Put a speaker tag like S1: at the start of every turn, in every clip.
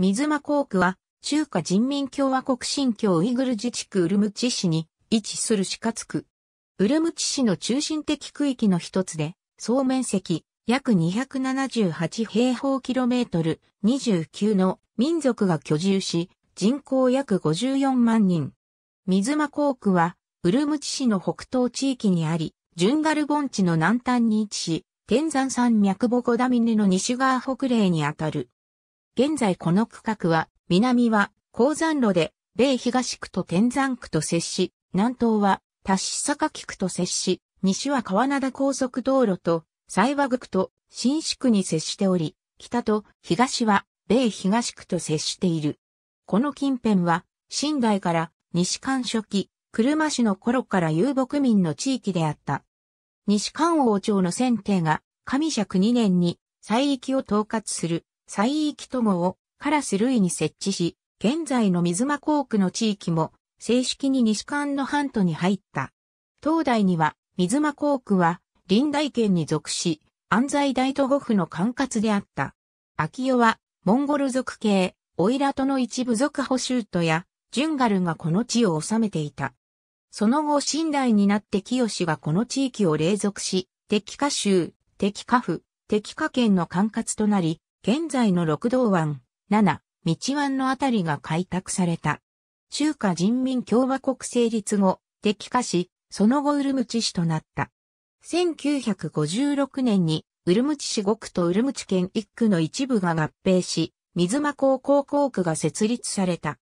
S1: 水間校区は、中華人民共和国新疆ウイグル自治区ウルムチ市に位置する四角区。ウルムチ市の中心的区域の一つで、総面積約278平方キロメートル29の民族が居住し、人口約54万人。水間校区は、ウルムチ市の北東地域にあり、ジュンガル盆地の南端に位置し、天山山脈ボゴダミネの西側北嶺にあたる。現在この区画は、南は鉱山路で、米東区と天山区と接し、南東は田市坂木区と接し、西は川灘高速道路と、西和区と新市区に接しており、北と東は米東区と接している。この近辺は、新代から西関初期、車市の頃から遊牧民の地域であった。西関王朝の選定が、上尺2年に、西域を統括する西域都合をカラス類に設置し、現在の水間港区の地域も正式に西関の半島に入った。東大には水間港区は臨大県に属し、安西大都護府の管轄であった。秋代はモンゴル族系、オイラトの一部族保守都や、ジュンガルがこの地を治めていた。その後、新代になって清がこの地域を隷属し、敵家州、敵家府、敵家県の管轄となり、現在の六道湾、七、道湾のあたりが開拓された。中華人民共和国成立後、敵化し、その後ウルムチ市となった。1956年に、ウルムチ市五区とウルムチ県一区の一部が合併し、水間高校校区が設立された。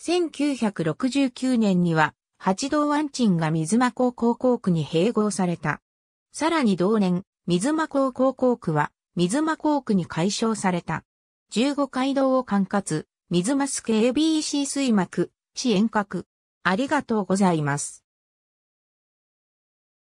S1: 1969年には、八道湾鎮が水間高校校区に併合された。さらに同年、水間高校校区は、水間航区に解消された。15街道を管轄、水マス a b c 水幕、支援隔。ありがとうございます。